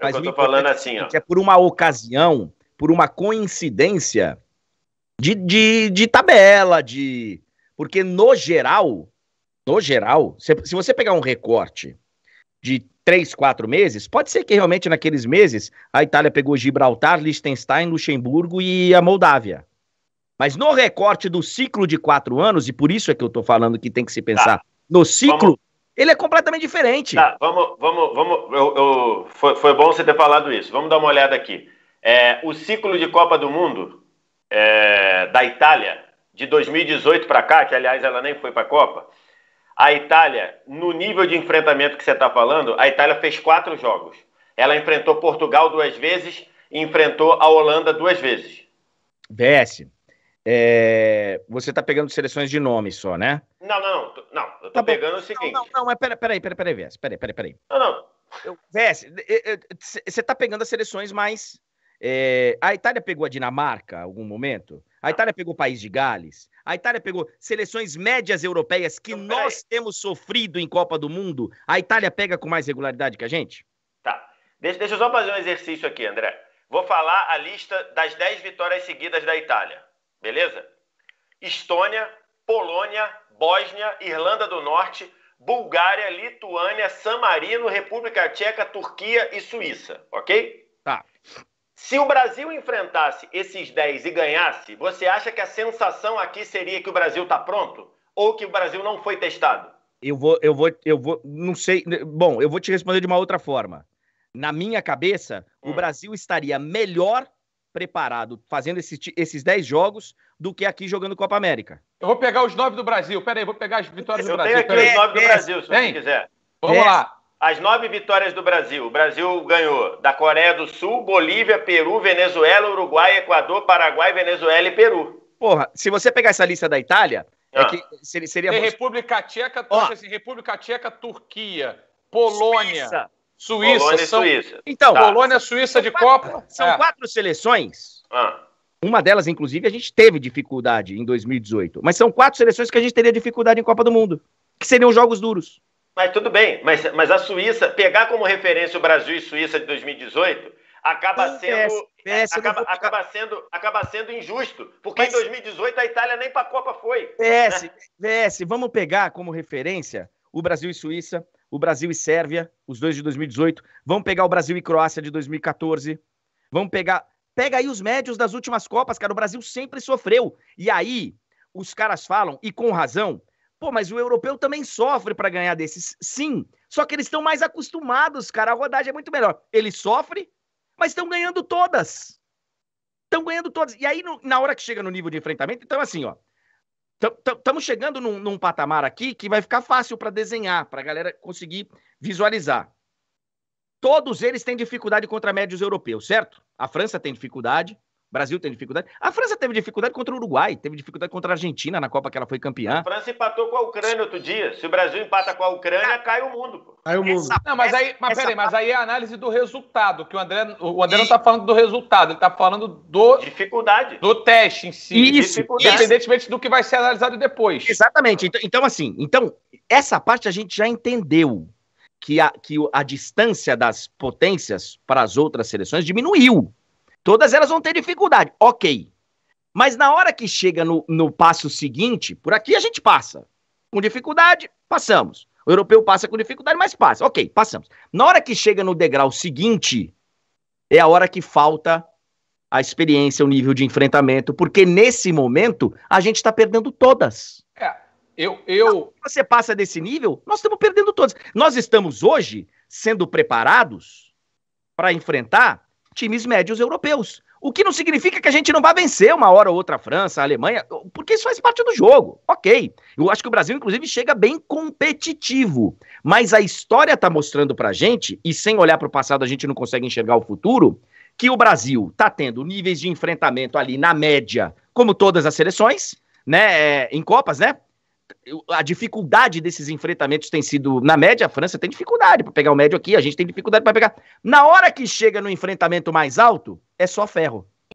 Mas eu tô falando é assim, ó. É por uma ocasião, por uma coincidência de, de, de tabela, de. Porque no geral, no geral, se, se você pegar um recorte de três, quatro meses, pode ser que realmente naqueles meses a Itália pegou Gibraltar, Liechtenstein, Luxemburgo e a Moldávia. Mas no recorte do ciclo de quatro anos, e por isso é que eu estou falando que tem que se pensar tá. no ciclo, Vamos. Ele é completamente diferente. Tá, vamos, vamos, vamos. Eu, eu, foi, foi, bom você ter falado isso. Vamos dar uma olhada aqui. É, o ciclo de Copa do Mundo é, da Itália, de 2018 para cá, que aliás ela nem foi para a Copa, a Itália, no nível de enfrentamento que você está falando, a Itália fez quatro jogos. Ela enfrentou Portugal duas vezes e enfrentou a Holanda duas vezes. BS, é, você está pegando seleções de nome só, né? Não, não, tá, tá pegando o seguinte. Não, não, não mas peraí, peraí, peraí, peraí, Vess, peraí, peraí, peraí. Não, não. Vess, você tá pegando as seleções mais. É, a Itália pegou a Dinamarca algum momento? A Itália pegou o país de Gales? A Itália pegou seleções médias europeias que então, nós temos sofrido em Copa do Mundo? A Itália pega com mais regularidade que a gente? Tá. Deixa, deixa eu só fazer um exercício aqui, André. Vou falar a lista das 10 vitórias seguidas da Itália. Beleza? Estônia, Polônia, Bósnia, Irlanda do Norte, Bulgária, Lituânia, San Marino, República Tcheca, Turquia e Suíça, ok? Tá. Se o Brasil enfrentasse esses 10 e ganhasse, você acha que a sensação aqui seria que o Brasil está pronto? Ou que o Brasil não foi testado? Eu vou, eu vou, eu vou, não sei. Bom, eu vou te responder de uma outra forma. Na minha cabeça, hum. o Brasil estaria melhor preparado fazendo esse, esses 10 jogos do que aqui jogando Copa América. Eu vou pegar os nove do Brasil. Pera aí, vou pegar as vitórias eu do Brasil. Eu tenho aqui os 9 do Brasil, se você quiser. Vamos é. lá. As nove vitórias do Brasil. O Brasil ganhou da Coreia do Sul, Bolívia, Peru, Venezuela, Uruguai, Equador, Paraguai, Venezuela e Peru. Porra, se você pegar essa lista da Itália, é ah. é que seria. seria... Tem República Tcheca, República Tcheca, Turquia, Polônia. Suíça. Suíça. Polônia são... Suíça. Então, tá. Polônia, Suíça de quatro, Copa. São é. quatro seleções. Ah. Uma delas, inclusive, a gente teve dificuldade em 2018. Mas são quatro seleções que a gente teria dificuldade em Copa do Mundo, que seriam jogos duros. Mas tudo bem, mas, mas a Suíça, pegar como referência o Brasil e Suíça de 2018, acaba Sim, sendo. É, acaba, vou... acaba, sendo, acaba sendo injusto, porque em 2018 a Itália nem para a Copa foi. PS, né? vamos pegar como referência o Brasil e Suíça o Brasil e Sérvia, os dois de 2018. Vamos pegar o Brasil e Croácia de 2014. Vamos pegar. Pega aí os médios das últimas Copas, cara. O Brasil sempre sofreu. E aí, os caras falam, e com razão, pô, mas o europeu também sofre para ganhar desses. Sim, só que eles estão mais acostumados, cara. A rodagem é muito melhor. Ele sofre, mas estão ganhando todas. Estão ganhando todas. E aí, no, na hora que chega no nível de enfrentamento, então, assim, ó. Estamos chegando num, num, patamar aqui que vai ficar fácil para desenhar, para a galera conseguir visualizar. Todos eles têm dificuldade contra médios europeus, certo? A França tem dificuldade, Brasil tem dificuldade. A França teve dificuldade contra o Uruguai, teve dificuldade contra a Argentina na Copa que ela foi campeã. A França empatou com a Ucrânia outro dia. Se o Brasil empata com a Ucrânia, cai o mundo. Pô. Cai o mundo. Essa, não, mas aí, mas, peraí, mas aí é a análise do resultado, que o André, o André e... não está falando do resultado, ele está falando do... Dificuldade. Do teste em si. Isso. Independentemente do que vai ser analisado depois. Exatamente. Então, então assim, então, essa parte a gente já entendeu que a, que a distância das potências para as outras seleções diminuiu. Todas elas vão ter dificuldade, ok. Mas na hora que chega no, no passo seguinte, por aqui a gente passa. Com dificuldade, passamos. O europeu passa com dificuldade, mas passa. Ok, passamos. Na hora que chega no degrau seguinte, é a hora que falta a experiência, o nível de enfrentamento, porque nesse momento a gente está perdendo todas. É, eu, eu... Você passa desse nível, nós estamos perdendo todas. Nós estamos hoje sendo preparados para enfrentar times médios europeus. O que não significa que a gente não vai vencer uma hora ou outra a França, a Alemanha, porque isso faz parte do jogo. Ok. Eu acho que o Brasil, inclusive, chega bem competitivo. Mas a história está mostrando pra gente, e sem olhar para o passado a gente não consegue enxergar o futuro, que o Brasil está tendo níveis de enfrentamento ali na média, como todas as seleções, né? É, em Copas, né? a dificuldade desses enfrentamentos tem sido, na média, a França tem dificuldade para pegar o médio aqui, a gente tem dificuldade para pegar. Na hora que chega no enfrentamento mais alto, é só ferro.